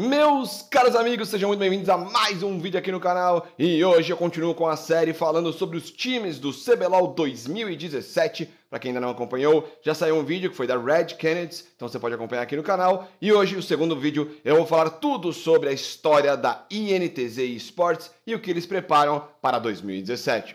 Meus caros amigos, sejam muito bem-vindos a mais um vídeo aqui no canal e hoje eu continuo com a série falando sobre os times do CBLOL 2017. Para quem ainda não acompanhou, já saiu um vídeo que foi da Red Kennedy, então você pode acompanhar aqui no canal. E hoje, o segundo vídeo, eu vou falar tudo sobre a história da INTZ Esports e o que eles preparam para 2017.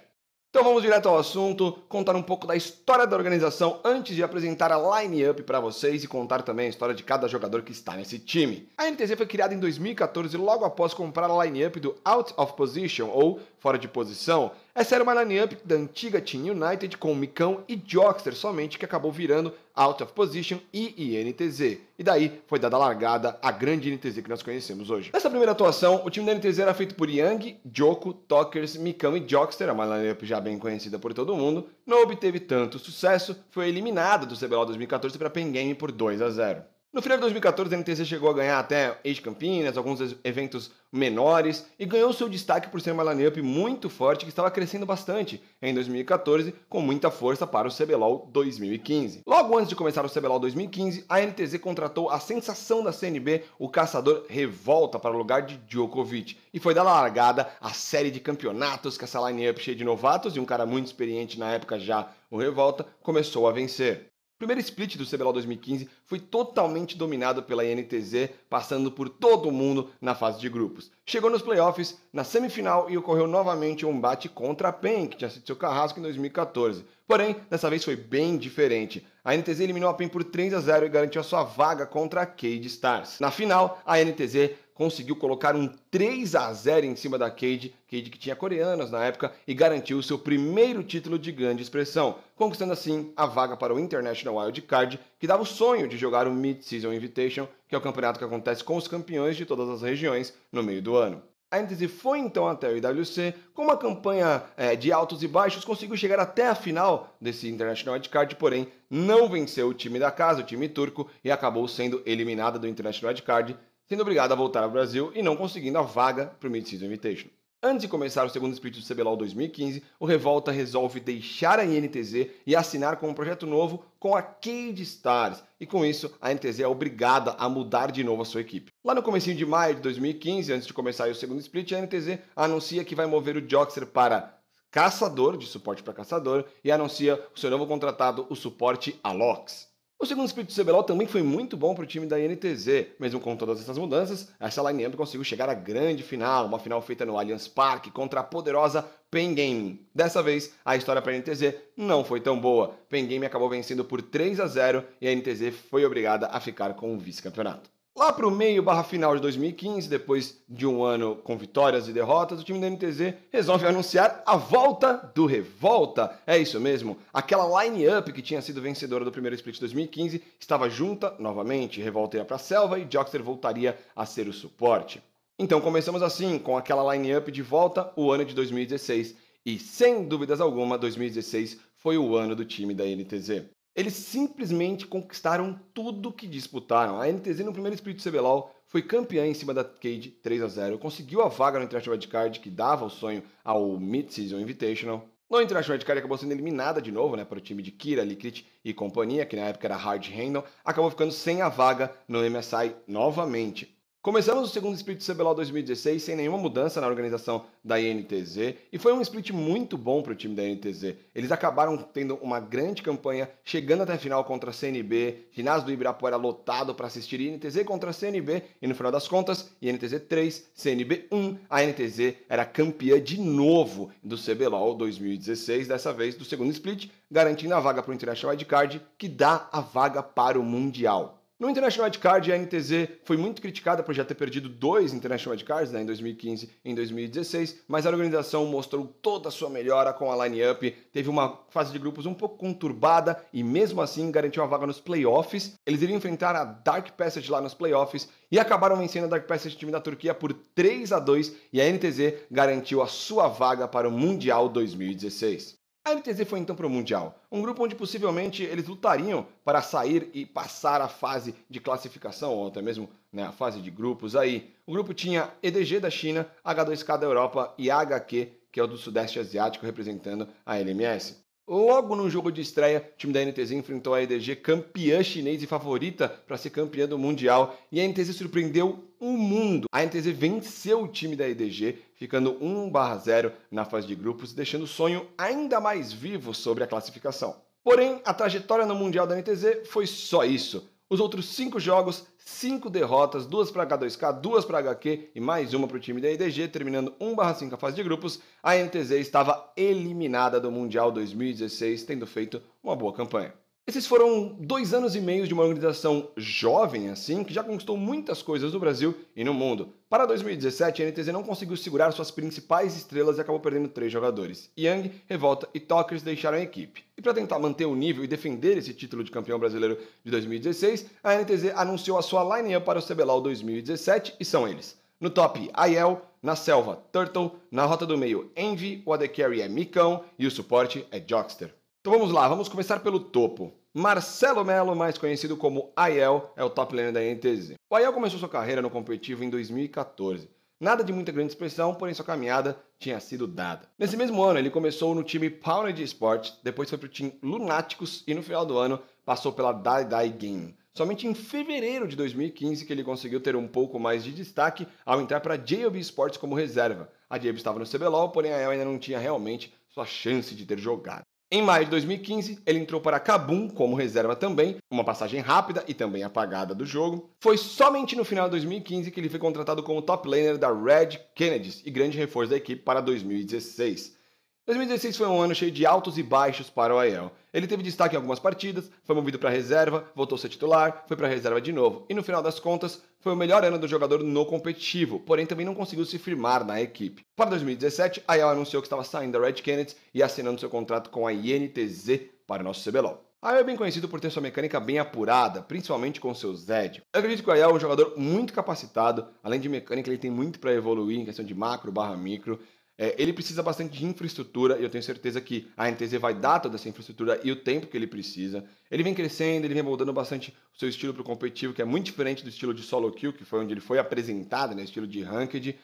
Então vamos direto ao assunto, contar um pouco da história da organização antes de apresentar a line-up para vocês e contar também a história de cada jogador que está nesse time. A NTZ foi criada em 2014 logo após comprar a line-up do Out of Position ou Fora de Posição, essa era uma lineup da antiga Team United com Micão e Jockster somente, que acabou virando Out of Position e INTZ. E daí foi dada a largada a grande INTZ que nós conhecemos hoje. Nessa primeira atuação, o time da INTZ era feito por Yang, Joko, Tokers, Micão e Jockster, é uma lineup já bem conhecida por todo mundo, não obteve tanto sucesso, foi eliminada do CBLOL 2014 para Pen Game por 2 a 0. No final de 2014, a NTZ chegou a ganhar até ex-Campinas, alguns eventos menores, e ganhou seu destaque por ser uma lineup muito forte que estava crescendo bastante em 2014, com muita força para o CBLOL 2015. Logo antes de começar o CBLOL 2015, a NTZ contratou a sensação da CNB, o caçador Revolta, para o lugar de Djokovic, e foi da largada a série de campeonatos que essa lineup cheia de novatos e um cara muito experiente na época já, o Revolta, começou a vencer primeiro split do CBLOL 2015 foi totalmente dominado pela INTZ, passando por todo mundo na fase de grupos. Chegou nos playoffs, na semifinal e ocorreu novamente um bate contra a PEN, que tinha sido seu carrasco em 2014. Porém, dessa vez foi bem diferente. A NTZ eliminou a PEN por 3 a 0 e garantiu a sua vaga contra a Cade Stars. Na final, a NTZ conseguiu colocar um 3 a 0 em cima da Cade, Cade que tinha coreanas na época, e garantiu o seu primeiro título de grande expressão, conquistando assim a vaga para o International Wild Card, que dava o sonho de jogar o Mid-Season Invitation, que é o campeonato que acontece com os campeões de todas as regiões no meio do ano. A Entity foi então até o IWC, com uma campanha é, de altos e baixos, conseguiu chegar até a final desse International Wildcard, porém não venceu o time da casa, o time turco, e acabou sendo eliminada do International Wildcard, sendo obrigado a voltar ao Brasil e não conseguindo a vaga para o Mid-Season Invitation. Antes de começar o segundo split do CBLOL 2015, o Revolta resolve deixar a INTZ e assinar com um projeto novo com a Cade Stars, e com isso a NTZ é obrigada a mudar de novo a sua equipe. Lá no começo de maio de 2015, antes de começar o segundo split, a NTZ anuncia que vai mover o Joxer para caçador, de suporte para caçador, e anuncia o seu novo contratado, o suporte Alox. O segundo split do CBLOL também foi muito bom para o time da INTZ. Mesmo com todas essas mudanças, essa lineup conseguiu chegar à grande final, uma final feita no Allianz Parque contra a poderosa Pen Dessa vez, a história para a INTZ não foi tão boa. Pen acabou vencendo por 3 a 0 e a INTZ foi obrigada a ficar com o vice-campeonato. Lá para o meio barra final de 2015, depois de um ano com vitórias e derrotas, o time da NTZ resolve anunciar a volta do Revolta. É isso mesmo, aquela line-up que tinha sido vencedora do primeiro split de 2015 estava junta novamente, Revolta ia para a selva e Joxer voltaria a ser o suporte. Então começamos assim, com aquela line-up de volta, o ano de 2016. E sem dúvidas alguma, 2016 foi o ano do time da NTZ. Eles simplesmente conquistaram tudo que disputaram. A NTZ no primeiro espírito CBLOL foi campeã em cima da Cade 3 a 0 conseguiu a vaga no International Card que dava o sonho ao Mid-Season Invitational. No International Card acabou sendo eliminada de novo né, para o time de Kira, Likrit e companhia, que na época era Hard Handle, acabou ficando sem a vaga no MSI novamente. Começamos o segundo split do CBLOL 2016 sem nenhuma mudança na organização da INTZ e foi um split muito bom para o time da INTZ. Eles acabaram tendo uma grande campanha, chegando até a final contra a CNB, ginásio do Ibirapuera lotado para assistir INTZ contra a CNB e no final das contas, INTZ 3, CNB 1, a INTZ era campeã de novo do CBLOL 2016, dessa vez do segundo split, garantindo a vaga para o International Wildcard, que dá a vaga para o Mundial. No International Card, a NTZ foi muito criticada por já ter perdido dois International Cards, né, em 2015 e em 2016, mas a organização mostrou toda a sua melhora com a line-up, teve uma fase de grupos um pouco conturbada e mesmo assim garantiu a vaga nos playoffs. Eles iriam enfrentar a Dark Passage lá nos playoffs e acabaram vencendo a Dark Passage time da Turquia por 3 a 2 e a NTZ garantiu a sua vaga para o Mundial 2016. A MTZ foi então para o Mundial, um grupo onde possivelmente eles lutariam para sair e passar a fase de classificação, ou até mesmo né, a fase de grupos aí. O grupo tinha EDG da China, H2K da Europa e HQ, que é o do Sudeste Asiático, representando a LMS. Logo no jogo de estreia, o time da NTZ enfrentou a EDG, campeã chinesa e favorita para ser campeã do Mundial, e a NTZ surpreendeu o mundo. A NTZ venceu o time da EDG, ficando 1/0 na fase de grupos, deixando o sonho ainda mais vivo sobre a classificação. Porém, a trajetória no Mundial da NTZ foi só isso. Os outros cinco jogos, cinco derrotas, duas para K2K, duas para HQ e mais uma para o time da IDG, terminando 1/5 a fase de grupos. A NTZ estava eliminada do Mundial 2016, tendo feito uma boa campanha. Esses foram dois anos e meio de uma organização jovem assim, que já conquistou muitas coisas no Brasil e no mundo. Para 2017, a NTZ não conseguiu segurar suas principais estrelas e acabou perdendo três jogadores. Young, Revolta e Tokers deixaram a equipe. E para tentar manter o nível e defender esse título de campeão brasileiro de 2016, a NTZ anunciou a sua line-up para o CBLOL 2017 e são eles. No top, Aiel, na selva, Turtle, na rota do meio, Envy, o AD Carry é Micão e o suporte é Jockster. Então vamos lá, vamos começar pelo topo. Marcelo Melo, mais conhecido como Aiel, é o top laner da NTZ. O Aiel começou sua carreira no competitivo em 2014. Nada de muita grande expressão, porém sua caminhada tinha sido dada. Nesse mesmo ano, ele começou no time Powered Sports, depois foi para o time Lunáticos e no final do ano passou pela Dai Dai Game. Somente em fevereiro de 2015 que ele conseguiu ter um pouco mais de destaque ao entrar para a JB Sports como reserva. A JB estava no CBLOL, porém a El ainda não tinha realmente sua chance de ter jogado. Em maio de 2015, ele entrou para Kabum como reserva também, uma passagem rápida e também apagada do jogo. Foi somente no final de 2015 que ele foi contratado como top laner da Red Kennedys e grande reforço da equipe para 2016. 2016 foi um ano cheio de altos e baixos para o Aiel. Ele teve destaque em algumas partidas, foi movido para reserva, voltou a ser titular, foi para reserva de novo e no final das contas foi o melhor ano do jogador no competitivo, porém também não conseguiu se firmar na equipe. Para 2017, Aiel anunciou que estava saindo da Red Canids e assinando seu contrato com a INTZ para o nosso CBLOL. Aiel é bem conhecido por ter sua mecânica bem apurada, principalmente com seu Zed. Eu acredito que o Aiel é um jogador muito capacitado, além de mecânica ele tem muito para evoluir em questão de macro barra micro, é, ele precisa bastante de infraestrutura e eu tenho certeza que a NTZ vai dar toda essa infraestrutura e o tempo que ele precisa. Ele vem crescendo, ele vem moldando bastante o seu estilo para o competitivo, que é muito diferente do estilo de solo kill, que foi onde ele foi apresentado, né, estilo de ranked.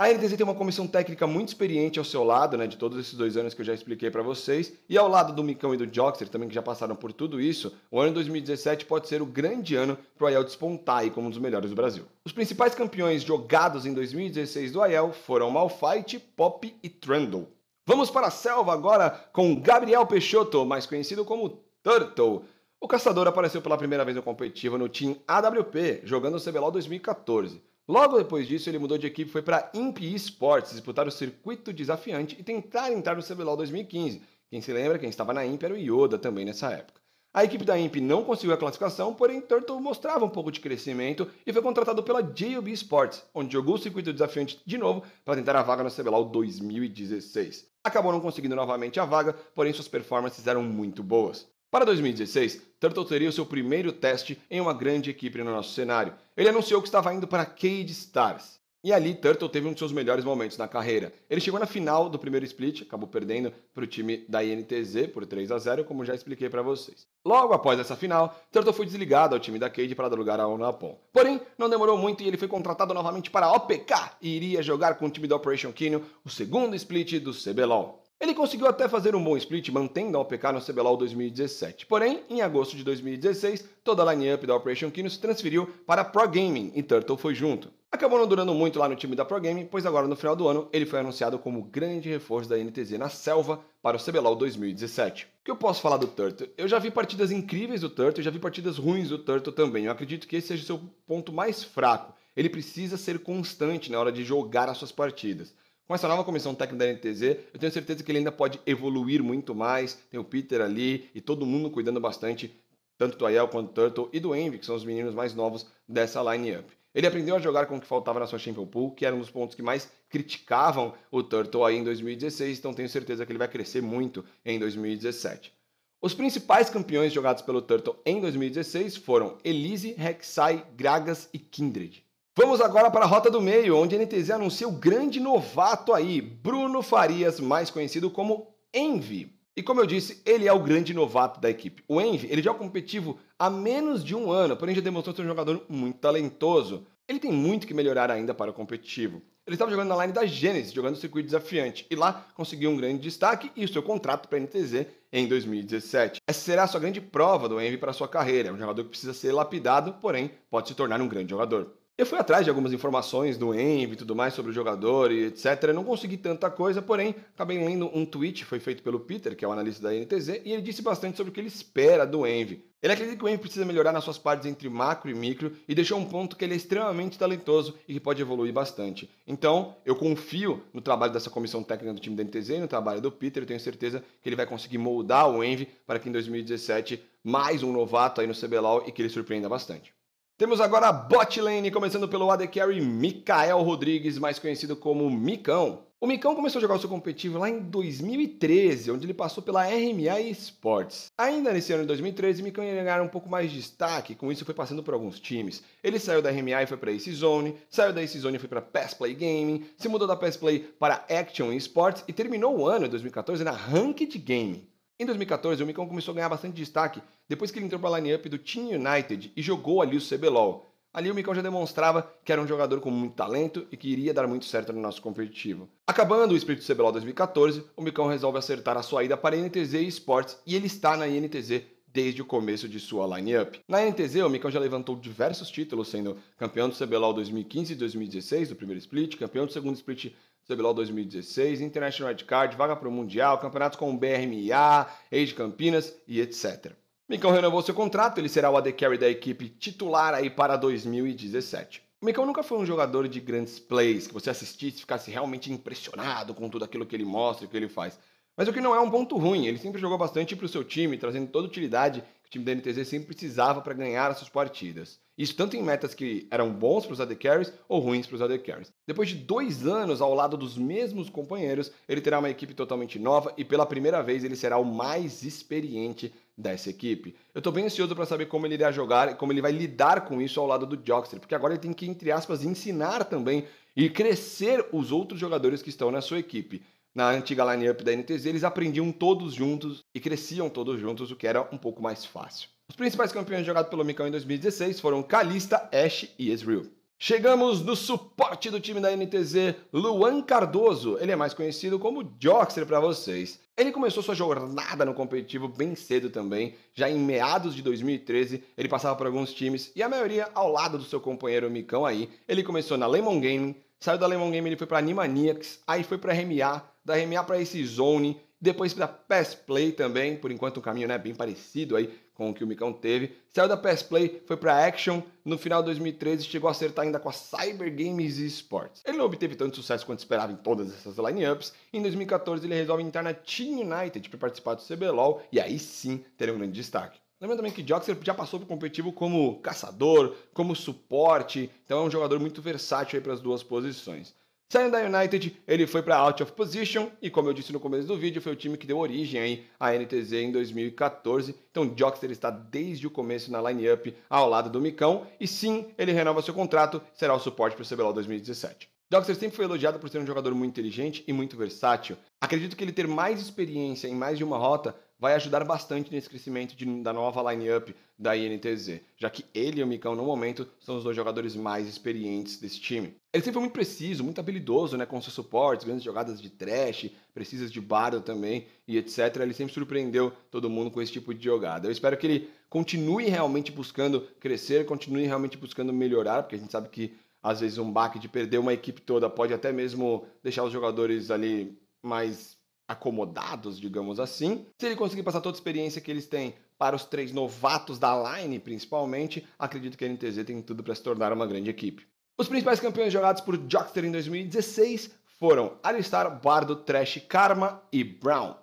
A NTZ tem uma comissão técnica muito experiente ao seu lado, né, de todos esses dois anos que eu já expliquei para vocês, e ao lado do Micão e do Joxer, também que já passaram por tudo isso, o ano 2017 pode ser o grande ano para o AEL despontar aí como um dos melhores do Brasil. Os principais campeões jogados em 2016 do AEL foram Malfight, Pop e Trundle. Vamos para a selva agora com Gabriel Peixoto, mais conhecido como Turtle. O caçador apareceu pela primeira vez no competitivo no Team AWP, jogando o CBLOL 2014. Logo depois disso, ele mudou de equipe e foi para Imp Sports disputar o circuito desafiante e tentar entrar no CBLOL 2015. Quem se lembra, quem estava na Imp era o Yoda também nessa época. A equipe da Imp não conseguiu a classificação, porém Turtle mostrava um pouco de crescimento e foi contratado pela JUB Sports, onde jogou o circuito desafiante de novo para tentar a vaga no CBLOL 2016. Acabou não conseguindo novamente a vaga, porém suas performances eram muito boas. Para 2016, Turtle teria o seu primeiro teste em uma grande equipe no nosso cenário. Ele anunciou que estava indo para Cade Stars. E ali, Turtle teve um dos seus melhores momentos na carreira. Ele chegou na final do primeiro split, acabou perdendo para o time da INTZ por 3 a 0 como já expliquei para vocês. Logo após essa final, Turtle foi desligado ao time da Cade para dar lugar ao Napon. Porém, não demorou muito e ele foi contratado novamente para a OPK e iria jogar com o time da Operation Kino o segundo split do CBLOL. Ele conseguiu até fazer um bom split, mantendo a OPK no CBLOL 2017. Porém, em agosto de 2016, toda a line-up da Operation Kino se transferiu para Pro Gaming e Turtle foi junto. Acabou não durando muito lá no time da Pro Gaming, pois agora no final do ano ele foi anunciado como grande reforço da NTZ na selva para o CBLOL 2017. O que eu posso falar do Turtle? Eu já vi partidas incríveis do Turtle, já vi partidas ruins do Turtle também. Eu acredito que esse seja o seu ponto mais fraco. Ele precisa ser constante na hora de jogar as suas partidas. Com essa nova comissão técnica da NTZ, eu tenho certeza que ele ainda pode evoluir muito mais. Tem o Peter ali e todo mundo cuidando bastante, tanto do Ayel quanto do Turtle e do Envy, que são os meninos mais novos dessa line-up. Ele aprendeu a jogar com o que faltava na sua Champion Pool, que era um dos pontos que mais criticavam o Turtle aí em 2016, então tenho certeza que ele vai crescer muito em 2017. Os principais campeões jogados pelo Turtle em 2016 foram Elise, Rek'Sai, Gragas e Kindred. Vamos agora para a Rota do Meio, onde a NTZ anuncia o grande novato aí, Bruno Farias, mais conhecido como Envy. E como eu disse, ele é o grande novato da equipe. O Envy, ele já é competitivo há menos de um ano, porém já demonstrou ser um jogador muito talentoso. Ele tem muito que melhorar ainda para o competitivo. Ele estava jogando na line da Genesis, jogando o circuito desafiante, e lá conseguiu um grande destaque e o seu contrato para a NTZ em 2017. Essa será a sua grande prova do Envy para sua carreira, é um jogador que precisa ser lapidado, porém pode se tornar um grande jogador. Eu fui atrás de algumas informações do Envy e tudo mais sobre o jogador e etc. Eu não consegui tanta coisa, porém, acabei lendo um tweet, foi feito pelo Peter, que é o analista da NTZ, e ele disse bastante sobre o que ele espera do Envy. Ele acredita que o Envy precisa melhorar nas suas partes entre macro e micro e deixou um ponto que ele é extremamente talentoso e que pode evoluir bastante. Então, eu confio no trabalho dessa comissão técnica do time da NTZ e no trabalho do Peter, eu tenho certeza que ele vai conseguir moldar o Envy para que em 2017 mais um novato aí no CBLOL e que ele surpreenda bastante. Temos agora a botlane, começando pelo AD Carry Mikael Rodrigues, mais conhecido como Micão. O Micão começou a jogar o seu competitivo lá em 2013, onde ele passou pela RMA Esports. Ainda nesse ano de 2013, Micão ia ganhar um pouco mais de destaque, com isso foi passando por alguns times. Ele saiu da RMA e foi para Ace Zone, saiu da Ace Zone e foi para PES Play Gaming, se mudou da PES Play para Action Esports e terminou o ano de 2014 na Ranked Gaming. Em 2014, o Micão começou a ganhar bastante destaque depois que ele entrou para a line-up do Team United e jogou ali o CBLOL. Ali o Micão já demonstrava que era um jogador com muito talento e que iria dar muito certo no nosso competitivo. Acabando o espírito CBLOL 2014, o Micão resolve acertar a sua ida para a NTZ Esports e ele está na NTZ desde o começo de sua line-up. Na NTZ, o Micão já levantou diversos títulos, sendo campeão do CBLOL 2015 e 2016, do primeiro split, campeão do segundo split CBLOL 2016, International Red Card, vaga para o Mundial, campeonatos com o BRMA, Age Campinas e etc. Micão renovou seu contrato, ele será o AD Carry da equipe titular aí para 2017. O Micão nunca foi um jogador de grandes plays, que você assistisse e ficasse realmente impressionado com tudo aquilo que ele mostra e que ele faz. Mas o que não é um ponto ruim, ele sempre jogou bastante para o seu time, trazendo toda a utilidade que o time da NTZ sempre precisava para ganhar as suas partidas. Isso tanto em metas que eram bons para os AD Carries ou ruins para os AD Carries. Depois de dois anos ao lado dos mesmos companheiros, ele terá uma equipe totalmente nova e pela primeira vez ele será o mais experiente dessa equipe. Eu estou bem ansioso para saber como ele irá jogar e como ele vai lidar com isso ao lado do Jockster, porque agora ele tem que, entre aspas, ensinar também e crescer os outros jogadores que estão na sua equipe na antiga lineup da NTZ, eles aprendiam todos juntos e cresciam todos juntos, o que era um pouco mais fácil. Os principais campeões jogados pelo Micão em 2016 foram Kalista, Ashe e Ezreal. Chegamos no suporte do time da NTZ, Luan Cardoso. Ele é mais conhecido como Joxer para vocês. Ele começou sua jornada no competitivo bem cedo também. Já em meados de 2013, ele passava por alguns times e a maioria ao lado do seu companheiro Micão aí. Ele começou na Lemon Gaming, saiu da Lemon Gaming, ele foi para Animaniacs, aí foi para RMA, da RMA para esse Zone, depois da Pass Play também, por enquanto o caminho né, bem parecido aí com o que o Micão teve. Saiu da Pass Play, foi para Action no final de 2013 chegou a acertar ainda com a Cyber Games e Sports. Ele não obteve tanto sucesso quanto esperava em todas essas lineups. Em 2014 ele resolve entrar na Team United para participar do CBLOL e aí sim ter um grande destaque. Lembrando também que Joxer já passou por competitivo como caçador, como suporte, então é um jogador muito versátil para as duas posições. Saindo da United, ele foi para Out of Position e, como eu disse no começo do vídeo, foi o time que deu origem aí à NTZ em 2014. Então, Joxer está desde o começo na lineup ao lado do Micão e sim, ele renova seu contrato, será o suporte para o CBLOL 2017. Doxer sempre foi elogiado por ser um jogador muito inteligente e muito versátil. Acredito que ele ter mais experiência em mais de uma rota vai ajudar bastante nesse crescimento de, da nova line-up da INTZ, já que ele e o Micão, no momento, são os dois jogadores mais experientes desse time. Ele sempre foi muito preciso, muito habilidoso né, com seus suportes, grandes jogadas de trash, precisas de bardo também e etc. Ele sempre surpreendeu todo mundo com esse tipo de jogada. Eu espero que ele continue realmente buscando crescer, continue realmente buscando melhorar, porque a gente sabe que às vezes um baque de perder uma equipe toda pode até mesmo deixar os jogadores ali mais acomodados, digamos assim. Se ele conseguir passar toda a experiência que eles têm para os três novatos da line, principalmente, acredito que a NTZ tem tudo para se tornar uma grande equipe. Os principais campeões jogados por Jockster em 2016 foram Alistar, Bardo, Trash, Karma e Brown.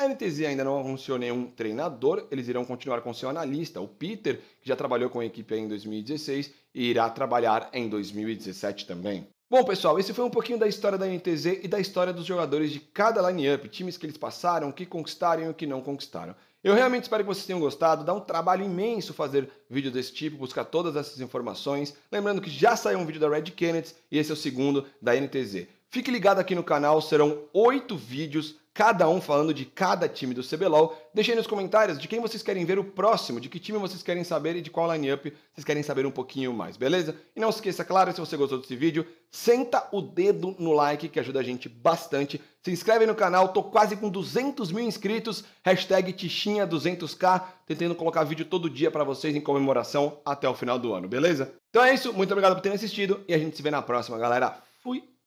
A NTZ ainda não anunciou nenhum treinador, eles irão continuar com seu analista, o Peter, que já trabalhou com a equipe em 2016 e irá trabalhar em 2017 também. Bom, pessoal, esse foi um pouquinho da história da NTZ e da história dos jogadores de cada line-up, times que eles passaram, o que conquistaram e o que não conquistaram. Eu realmente espero que vocês tenham gostado. Dá um trabalho imenso fazer vídeo desse tipo, buscar todas essas informações. Lembrando que já saiu um vídeo da Red Kennedy e esse é o segundo da NTZ. Fique ligado aqui no canal, serão oito vídeos cada um falando de cada time do CBLOL. Deixei nos comentários de quem vocês querem ver o próximo, de que time vocês querem saber e de qual lineup vocês querem saber um pouquinho mais, beleza? E não se esqueça, claro, se você gostou desse vídeo, senta o dedo no like que ajuda a gente bastante. Se inscreve no canal, tô quase com 200 mil inscritos, hashtag Tichinha200k, tentando colocar vídeo todo dia para vocês em comemoração até o final do ano, beleza? Então é isso, muito obrigado por terem assistido e a gente se vê na próxima, galera. Fui!